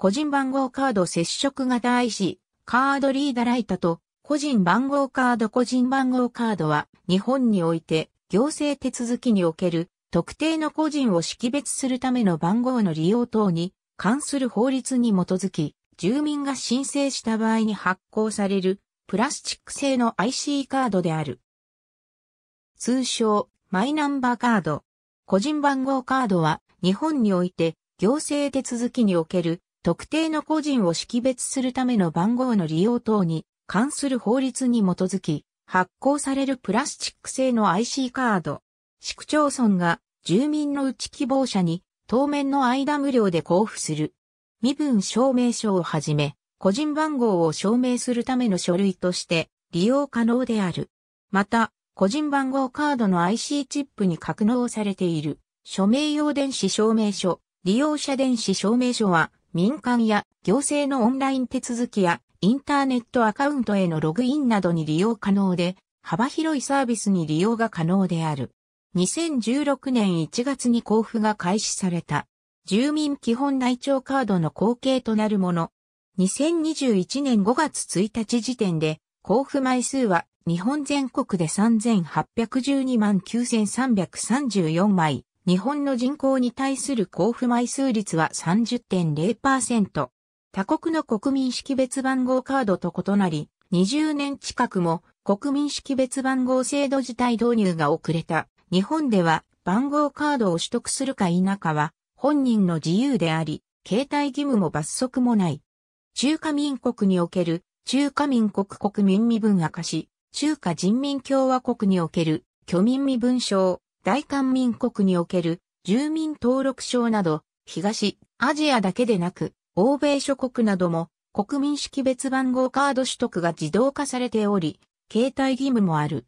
個人番号カード接触型 IC、カードリーダーライタと、個人番号カード個人番号カードは、日本において、行政手続きにおける、特定の個人を識別するための番号の利用等に、関する法律に基づき、住民が申請した場合に発行される、プラスチック製の IC カードである。通称、マイナンバーカード。個人番号カードは、日本において、行政手続きにおける特定の個人を識別するための番号の利用等に関する法律に基づき、発行されるプラスチック製の IC カード。市区町村が住民のうち希望者に当面の間無料で交付する。身分証明書をはじめ、個人番号を証明するための書類として利用可能である。また、個人番号カードの IC チップに格納されている署名用電子証明書、利用者電子証明書は民間や行政のオンライン手続きやインターネットアカウントへのログインなどに利用可能で、幅広いサービスに利用が可能である。2016年1月に交付が開始された。住民基本内調カードの後継となるもの。2021年5月1日時点で、交付枚数は日本全国で3812万9334枚。日本の人口に対する交付枚数率は30.0%。他国の国民識別番号カードと異なり、20年近くも国民識別番号制度自体導入が遅れた。日本では番号カードを取得するか否かは本人の自由であり、携帯義務も罰則もない。中華民国における中華民国国民身分明かし、中華人民共和国における居民身分証、大韓民国における住民登録証など、東、アジアだけでなく、欧米諸国なども国民識別番号カード取得が自動化されており、携帯義務もある。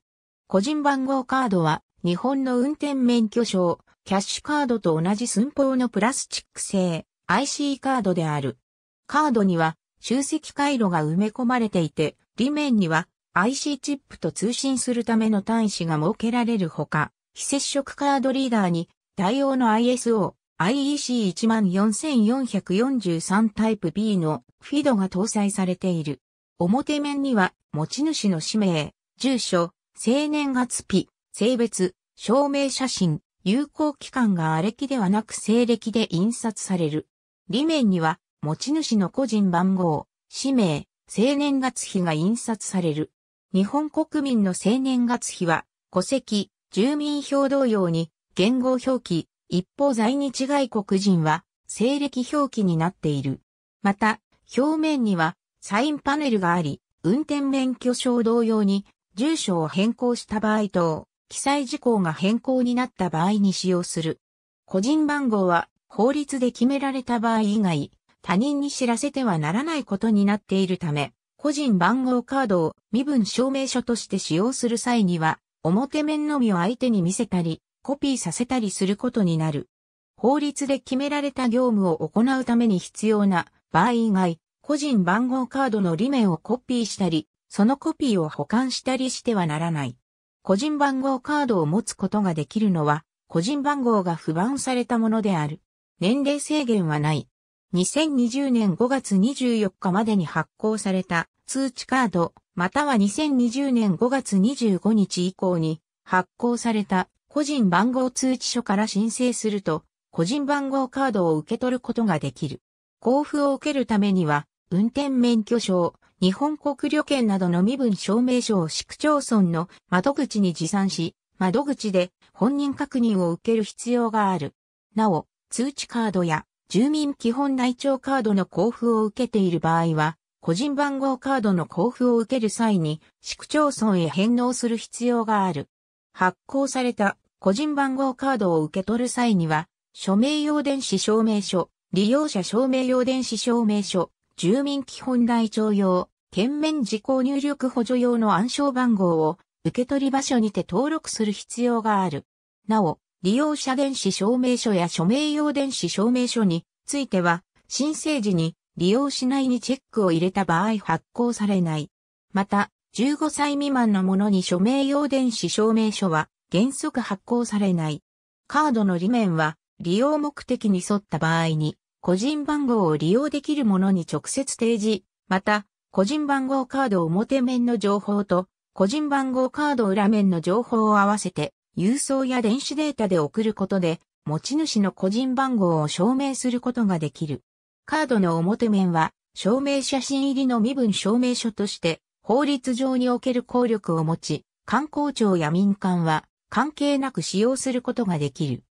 個人番号カードは日本の運転免許証、キャッシュカードと同じ寸法のプラスチック製 IC カードである。カードには集積回路が埋め込まれていて、裏面には IC チップと通信するための端子が設けられるほか、非接触カードリーダーに、対応の ISO、IEC14443 タイプ B のフィドが搭載されている。表面には、持ち主の氏名、住所、生年月日、性別、証明写真、有効期間が荒れ期ではなく西暦で印刷される。裏面には、持ち主の個人番号、氏名、生年月日が印刷される。日本国民の生年月日は、戸籍、住民票同様に、言語表記、一方在日外国人は、西暦表記になっている。また、表面には、サインパネルがあり、運転免許証同様に、住所を変更した場合等、記載事項が変更になった場合に使用する。個人番号は、法律で決められた場合以外、他人に知らせてはならないことになっているため、個人番号カードを身分証明書として使用する際には、表面のみを相手に見せたり、コピーさせたりすることになる。法律で決められた業務を行うために必要な場合以外、個人番号カードの利面をコピーしたり、そのコピーを保管したりしてはならない。個人番号カードを持つことができるのは、個人番号が不番されたものである。年齢制限はない。2020年5月24日までに発行された通知カードまたは2020年5月25日以降に発行された個人番号通知書から申請すると、個人番号カードを受け取ることができる。交付を受けるためには、運転免許証、日本国旅券などの身分証明書を市区町村の窓口に持参し、窓口で本人確認を受ける必要がある。なお、通知カードや住民基本内調カードの交付を受けている場合は、個人番号カードの交付を受ける際に、市区町村へ返納する必要がある。発行された個人番号カードを受け取る際には、署名用電子証明書、利用者証明用電子証明書、住民基本台帳用、県面事項入力補助用の暗証番号を受け取り場所にて登録する必要がある。なお、利用者電子証明書や署名用電子証明書については、申請時に利用しないにチェックを入れた場合発行されない。また、15歳未満の者に署名用電子証明書は原則発行されない。カードの裏面は利用目的に沿った場合に個人番号を利用できる者に直接提示、また個人番号カード表面の情報と個人番号カード裏面の情報を合わせて郵送や電子データで送ることで持ち主の個人番号を証明することができる。カードの表面は、証明写真入りの身分証明書として、法律上における効力を持ち、観光庁や民間は、関係なく使用することができる。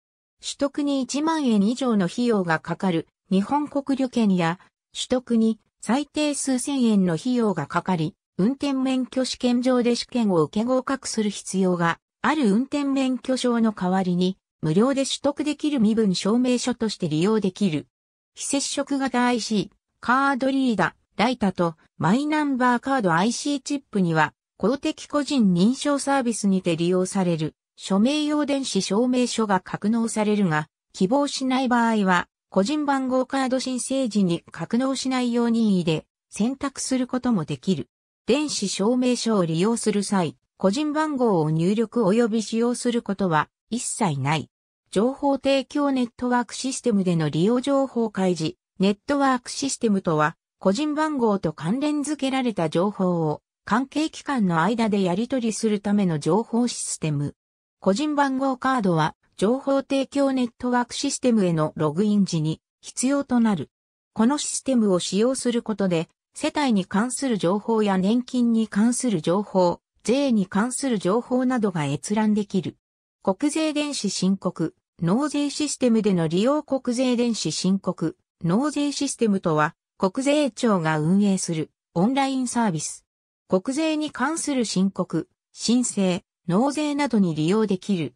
取得に1万円以上の費用がかかる日本国旅券や、取得に最低数千円の費用がかかり、運転免許試験場で試験を受け合格する必要がある運転免許証の代わりに、無料で取得できる身分証明書として利用できる非接触型 IC、カードリーダ、ー、ライタとマイナンバーカード IC チップには公的個人認証サービスにて利用される署名用電子証明書が格納されるが、希望しない場合は個人番号カード申請時に格納しないよう任意で選択することもできる。電子証明書を利用する際、個人番号を入力及び使用することは一切ない。情報提供ネットワークシステムでの利用情報開示、ネットワークシステムとは、個人番号と関連付けられた情報を関係機関の間でやり取りするための情報システム。個人番号カードは情報提供ネットワークシステムへのログイン時に必要となる。このシステムを使用することで、世帯に関する情報や年金に関する情報、税に関する情報などが閲覧できる。国税電子申告、納税システムでの利用国税電子申告、納税システムとは、国税庁が運営するオンラインサービス。国税に関する申告、申請、納税などに利用できる。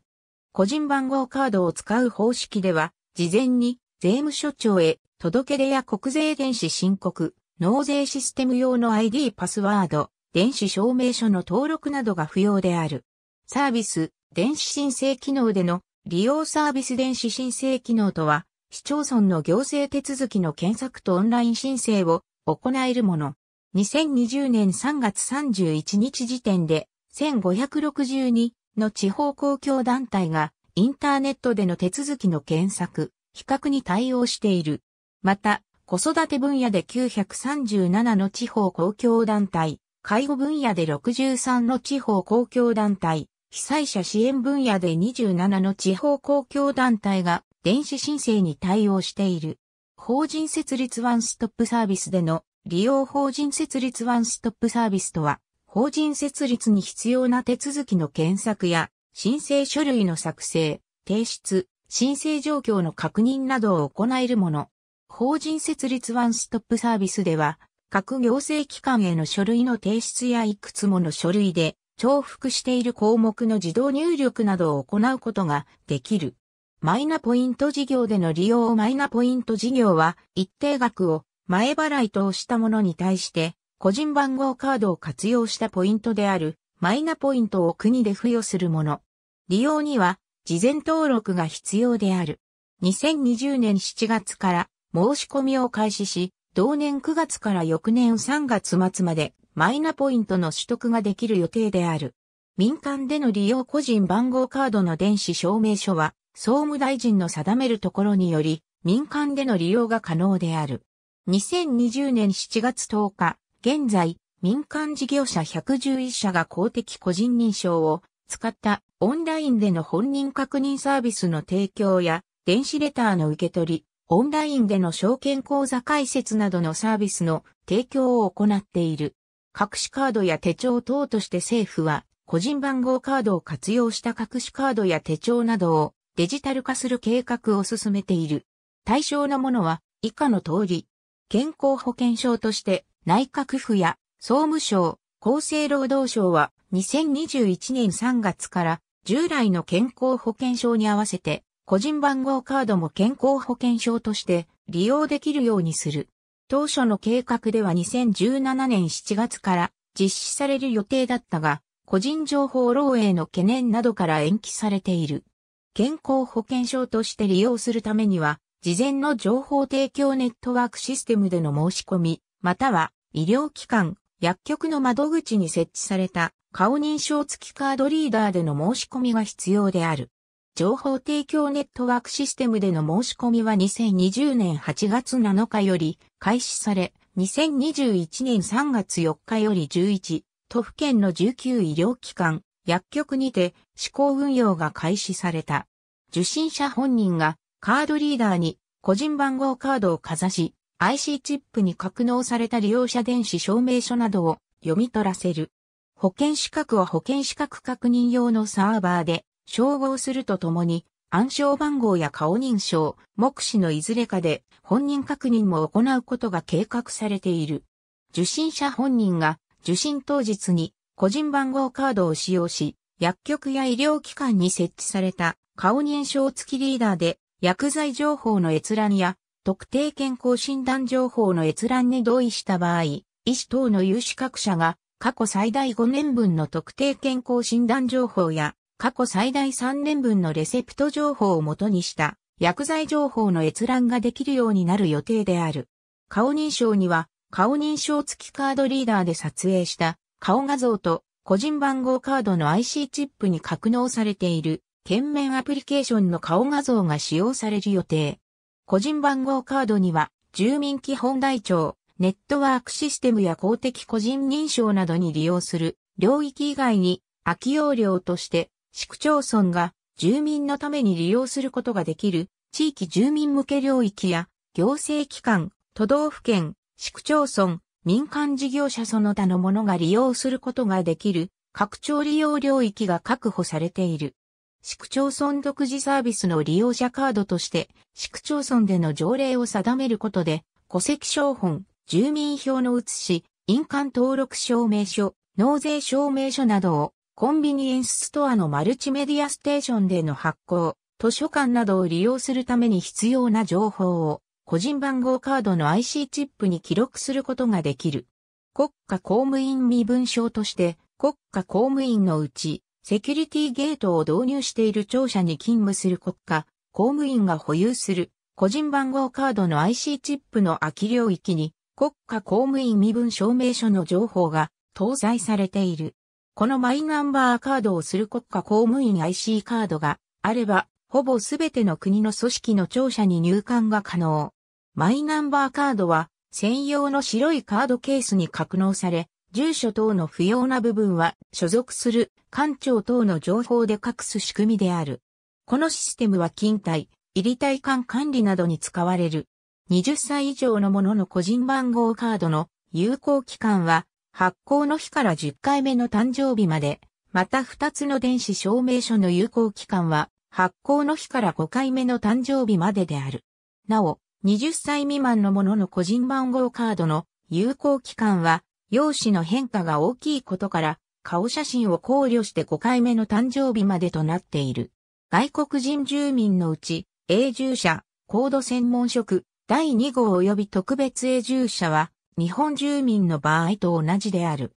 個人番号カードを使う方式では、事前に税務署長へ届け出や国税電子申告、納税システム用の ID パスワード、電子証明書の登録などが不要である。サービス、電子申請機能での利用サービス電子申請機能とは、市町村の行政手続きの検索とオンライン申請を行えるもの。2020年3月31日時点で、1562の地方公共団体がインターネットでの手続きの検索、比較に対応している。また、子育て分野で937の地方公共団体、介護分野で63の地方公共団体、被災者支援分野で27の地方公共団体が電子申請に対応している。法人設立ワンストップサービスでの利用法人設立ワンストップサービスとは、法人設立に必要な手続きの検索や申請書類の作成、提出、申請状況の確認などを行えるもの。法人設立ワンストップサービスでは、各行政機関への書類の提出やいくつもの書類で重複している項目の自動入力などを行うことができる。マイナポイント事業での利用マイナポイント事業は一定額を前払い押したものに対して個人番号カードを活用したポイントであるマイナポイントを国で付与するもの。利用には事前登録が必要である。2020年7月から申し込みを開始し、同年9月から翌年3月末までマイナポイントの取得ができる予定である。民間での利用個人番号カードの電子証明書は、総務大臣の定めるところにより、民間での利用が可能である。2020年7月10日、現在、民間事業者111社が公的個人認証を使ったオンラインでの本人確認サービスの提供や電子レターの受け取り、オンラインでの証券口座開設などのサービスの提供を行っている。隠しカードや手帳等として政府は、個人番号カードを活用した隠しカードや手帳などをデジタル化する計画を進めている。対象のものは以下の通り、健康保険証として内閣府や総務省、厚生労働省は2021年3月から従来の健康保険証に合わせて個人番号カードも健康保険証として利用できるようにする。当初の計画では2017年7月から実施される予定だったが、個人情報漏洩の懸念などから延期されている。健康保険証として利用するためには、事前の情報提供ネットワークシステムでの申し込み、または医療機関、薬局の窓口に設置された顔認証付きカードリーダーでの申し込みが必要である。情報提供ネットワークシステムでの申し込みは2020年8月7日より開始され、2021年3月4日より11都府県の19医療機関、薬局にて試行運用が開始された。受信者本人がカードリーダーに個人番号カードをかざし、IC チップに格納された利用者電子証明書などを読み取らせる。保険資格は保険資格確認用のサーバーで照合するとともに、暗証番号や顔認証、目視のいずれかで本人確認も行うことが計画されている。受信者本人が受信当日に個人番号カードを使用し、薬局や医療機関に設置された顔認証付きリーダーで薬剤情報の閲覧や特定健康診断情報の閲覧に同意した場合、医師等の有資格者が過去最大5年分の特定健康診断情報や過去最大3年分のレセプト情報をもとにした薬剤情報の閲覧ができるようになる予定である。顔認証には顔認証付きカードリーダーで撮影した顔画像と個人番号カードの IC チップに格納されている県面アプリケーションの顔画像が使用される予定。個人番号カードには住民基本台帳、ネットワークシステムや公的個人認証などに利用する領域以外に空き容量として市区町村が住民のために利用することができる地域住民向け領域や行政機関、都道府県、市区町村、民間事業者その他のものが利用することができる拡張利用領域が確保されている。市区町村独自サービスの利用者カードとして市区町村での条例を定めることで戸籍証本、住民票の写し、印鑑登録証明書、納税証明書などをコンビニエンスストアのマルチメディアステーションでの発行、図書館などを利用するために必要な情報を個人番号カードの IC チップに記録することができる。国家公務員身分証として国家公務員のうちセキュリティゲートを導入している庁舎に勤務する国家公務員が保有する個人番号カードの IC チップの空き領域に国家公務員身分証明書の情報が搭載されている。このマイナンバーカードをする国家公務員 IC カードがあれば、ほぼすべての国の組織の庁舎に入管が可能。マイナンバーカードは専用の白いカードケースに格納され、住所等の不要な部分は所属する官庁等の情報で隠す仕組みである。このシステムは勤怠、入り体管管理などに使われる。20歳以上のものの個人番号カードの有効期間は発行の日から10回目の誕生日まで、また2つの電子証明書の有効期間は、発行の日から5回目の誕生日までである。なお、20歳未満の者の個人番号カードの有効期間は、用紙の変化が大きいことから、顔写真を考慮して5回目の誕生日までとなっている。外国人住民のうち、永住者、高度専門職、第2号及び特別永住者は、日本住民の場合と同じである。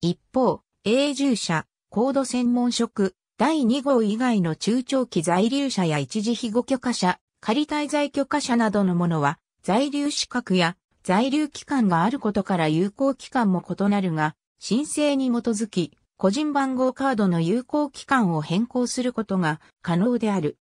一方、永住者、高度専門職、第2号以外の中長期在留者や一時庇護許可者、仮滞在許可者などのものは、在留資格や在留期間があることから有効期間も異なるが、申請に基づき、個人番号カードの有効期間を変更することが可能である。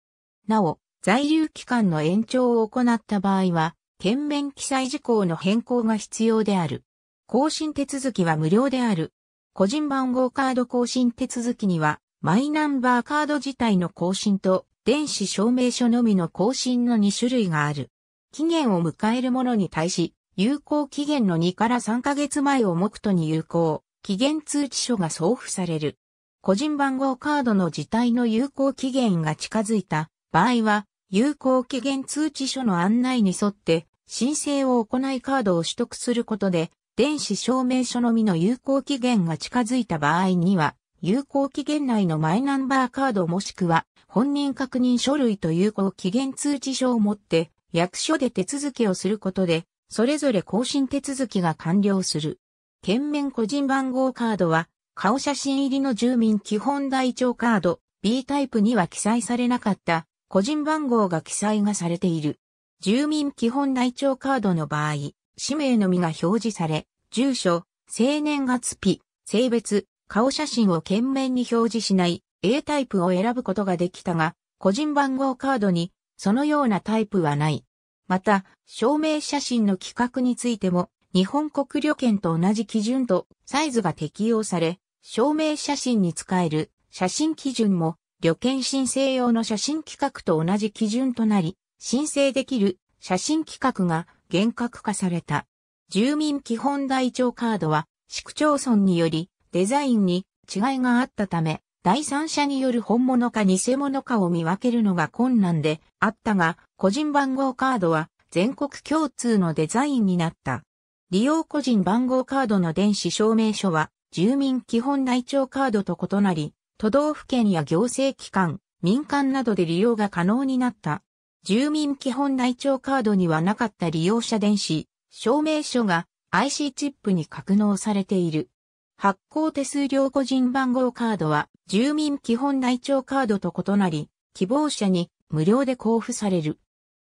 なお、在留期間の延長を行った場合は、検面記載事項の変更が必要である。更新手続きは無料である。個人番号カード更新手続きには、マイナンバーカード自体の更新と、電子証明書のみの更新の2種類がある。期限を迎えるものに対し、有効期限の2から3ヶ月前を目途に有効、期限通知書が送付される。個人番号カードの自体の有効期限が近づいた場合は、有効期限通知書の案内に沿って、申請を行いカードを取得することで、電子証明書のみの有効期限が近づいた場合には、有効期限内のマイナンバーカードもしくは本人確認書類と有効期限通知書を持って役所で手続きをすることで、それぞれ更新手続きが完了する。県面個人番号カードは、顔写真入りの住民基本台帳カード B タイプには記載されなかった個人番号が記載がされている。住民基本台帳カードの場合、氏名のみが表示され、住所、生年月日、性別、顔写真を懸面に表示しない A タイプを選ぶことができたが、個人番号カードにそのようなタイプはない。また、証明写真の規格についても、日本国旅券と同じ基準とサイズが適用され、証明写真に使える写真基準も旅券申請用の写真規格と同じ基準となり、申請できる写真規格が厳格化された。住民基本台帳カードは市区町村によりデザインに違いがあったため、第三者による本物か偽物かを見分けるのが困難であったが、個人番号カードは全国共通のデザインになった。利用個人番号カードの電子証明書は住民基本台帳カードと異なり、都道府県や行政機関、民間などで利用が可能になった。住民基本台帳カードにはなかった利用者電子、証明書が IC チップに格納されている。発行手数料個人番号カードは住民基本台帳カードと異なり、希望者に無料で交付される。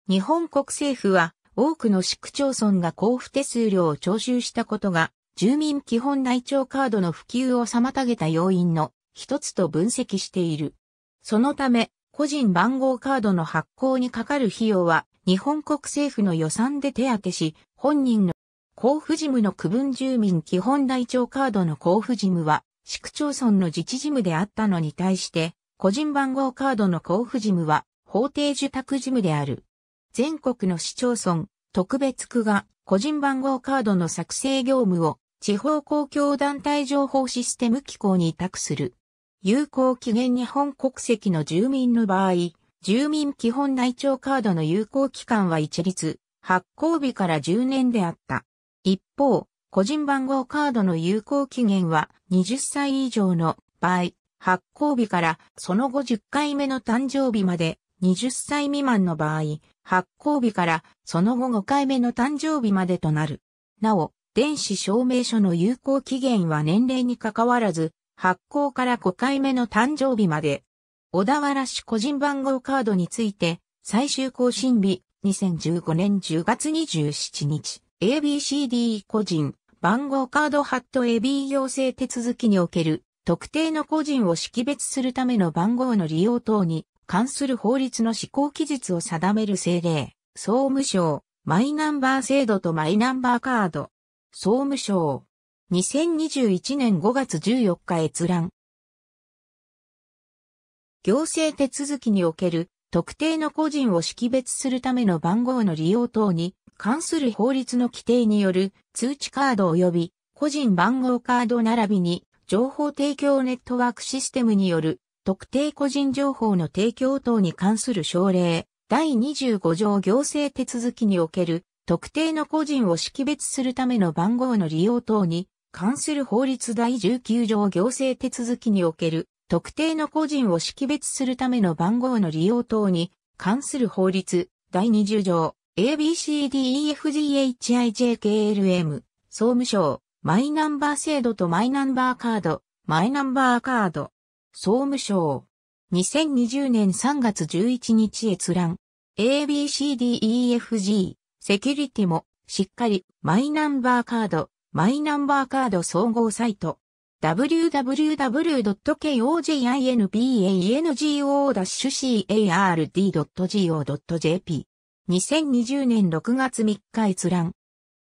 日本国政府は多くの市区町村が交付手数料を徴収したことが、住民基本台帳カードの普及を妨げた要因の一つと分析している。そのため、個人番号カードの発行にかかる費用は日本国政府の予算で手当てし、本人の交付事務の区分住民基本台帳カードの交付事務は市区町村の自治事務であったのに対して、個人番号カードの交付事務は法定受託事務である。全国の市町村、特別区が個人番号カードの作成業務を地方公共団体情報システム機構に委託する。有効期限日本国籍の住民の場合、住民基本台帳カードの有効期間は一律、発行日から10年であった。一方、個人番号カードの有効期限は20歳以上の場合、発行日からその後10回目の誕生日まで20歳未満の場合、発行日からその後5回目の誕生日までとなる。なお、電子証明書の有効期限は年齢に関わらず発行から5回目の誕生日まで、小田原市個人番号カードについて、最終更新日、2015年10月27日、ABCD 個人、番号カードハット AB 行政手続きにおける、特定の個人を識別するための番号の利用等に関する法律の施行期日を定める政令、総務省、マイナンバー制度とマイナンバーカード、総務省、2021年5月14日閲覧。行政手続きにおける特定の個人を識別するための番号の利用等に関する法律の規定による通知カード及び個人番号カード並びに情報提供ネットワークシステムによる特定個人情報の提供等に関する省令第25条行政手続きにおける特定の個人を識別するための番号の利用等に関する法律第19条行政手続きにおける特定の個人を識別するための番号の利用等に関する法律第20条 ABCDEFGHIJKLM 総務省マイナンバー制度とマイナンバーカードマイナンバーカード総務省2020年3月11日閲覧 ABCDEFG セキュリティもしっかりマイナンバーカードマイナンバーカード総合サイト www.koginbango-card.go.jp 2020年6月3日閲覧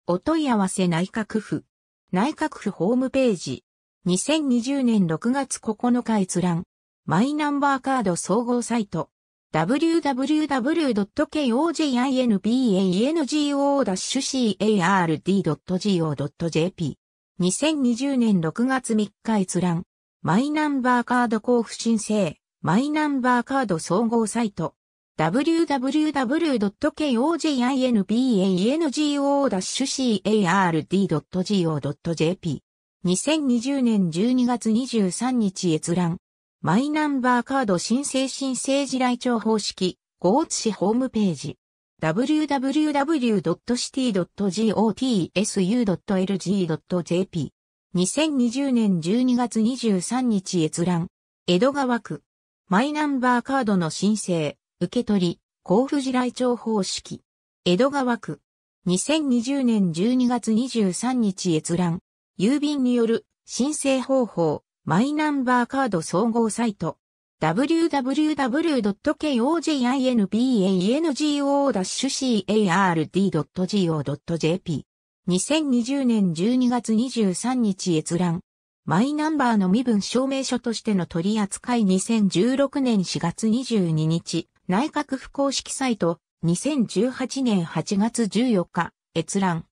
お問い合わせ内閣府内閣府ホームページ2020年6月9日閲覧マイナンバーカード総合サイト www.kojinbango-card.go.jp 2020年6月3日閲覧マイナンバーカード交付申請マイナンバーカード総合サイト www.kojinbango-card.go.jp 2020年12月23日閲覧マイナンバーカード申請申請時来庁方式、ゴ津市ホームページ。www.city.gotsu.lg.jp 2020年12月23日閲覧。江戸川区。マイナンバーカードの申請、受け取り、交付時来庁方式。江戸川区。2020年12月23日閲覧。郵便による申請方法。マイナンバーカード総合サイト www.kojinbango-card.go.jp 2020年12月23日閲覧マイナンバーの身分証明書としての取り扱い2016年4月22日内閣府公式サイト2018年8月14日閲覧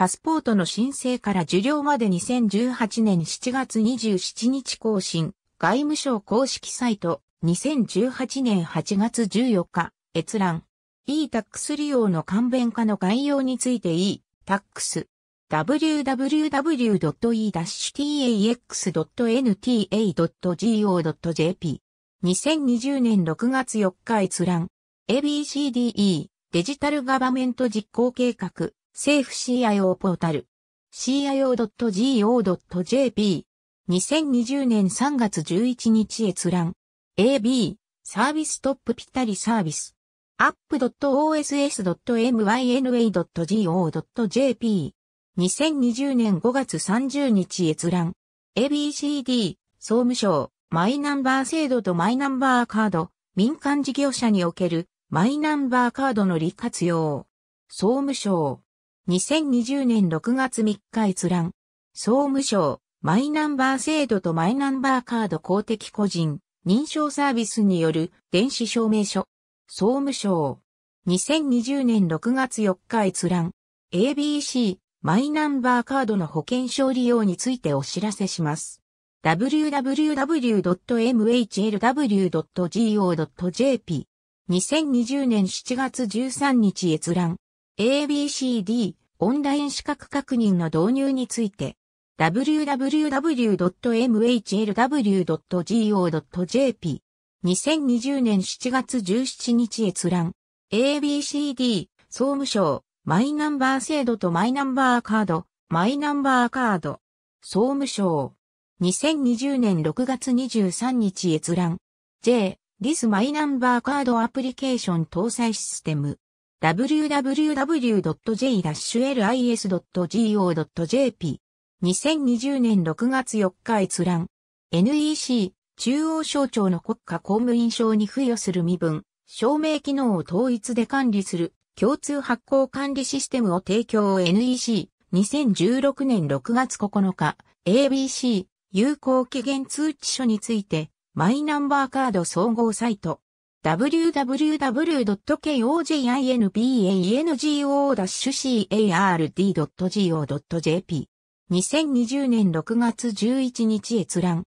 パスポートの申請から受領まで2018年7月27日更新、外務省公式サイト、2018年8月14日、閲覧。e-tax 利用の簡便化の概要について e-tax www.e-tax.nta.go.jp 2020年6月4日閲覧 ABCDE デジタルガバメント実行計画政府 CIO ポータル cio.go.jp 2020年3月11日閲覧 AB サービストップぴったりサービス app.oss.myna.go.jp 2020年5月30日閲覧 ABCD 総務省マイナンバー制度とマイナンバーカード民間事業者におけるマイナンバーカードの利活用総務省2020年6月3日閲覧。総務省、マイナンバー制度とマイナンバーカード公的個人、認証サービスによる電子証明書。総務省。2020年6月4日閲覧。ABC、マイナンバーカードの保険証利用についてお知らせします。www.mhlw.go.jp2020 年7月13日閲覧 ABCD オンライン資格確認の導入について、www.mhlw.go.jp 2020年7月17日閲覧 ABCD 総務省マイナンバー制度とマイナンバーカードマイナンバーカード総務省2020年6月23日閲覧 J i スマイナンバーカードアプリケーション搭載システム www.j-lis.go.jp。2020年6月4日閲覧。NEC、中央省庁の国家公務員証に付与する身分、証明機能を統一で管理する、共通発行管理システムを提供 NEC、2016年6月9日、ABC、有効期限通知書について、マイナンバーカード総合サイト。www.kojinbango-card.go.jp 2020年6月11日閲覧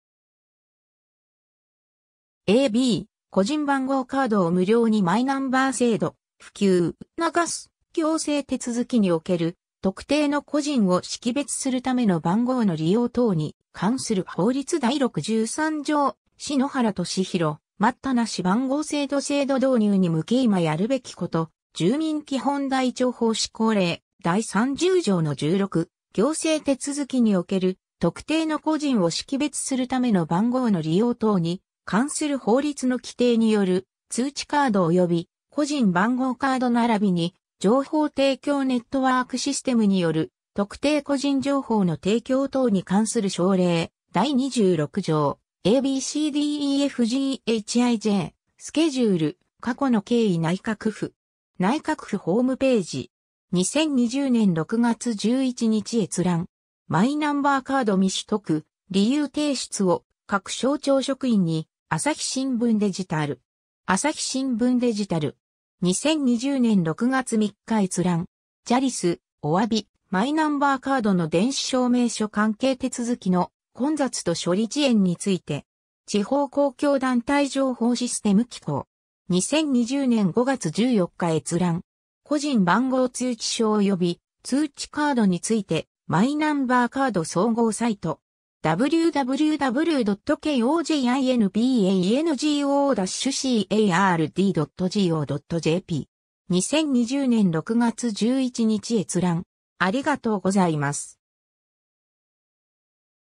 AB 個人番号カードを無料にマイナンバー制度普及流す行政手続きにおける特定の個人を識別するための番号の利用等に関する法律第63条篠原敏弘待ったなし番号制度制度導入に向け今やるべきこと、住民基本台帳法施行令、第30条の16、行政手続きにおける特定の個人を識別するための番号の利用等に関する法律の規定による通知カード及び個人番号カード並びに情報提供ネットワークシステムによる特定個人情報の提供等に関する省令第26条 ABCDEFGHIJ、スケジュール、過去の経緯内閣府、内閣府ホームページ、2020年6月11日閲覧、マイナンバーカード未取得、理由提出を各省庁職員に、朝日新聞デジタル、朝日新聞デジタル、2020年6月3日閲覧、ジャリス、お詫び、マイナンバーカードの電子証明書関係手続きの混雑と処理遅延について、地方公共団体情報システム機構、2020年5月14日閲覧、個人番号通知書及び通知カードについて、マイナンバーカード総合サイト、www.kojinbango-card.go.jp 2020年6月11日閲覧。ありがとうございます。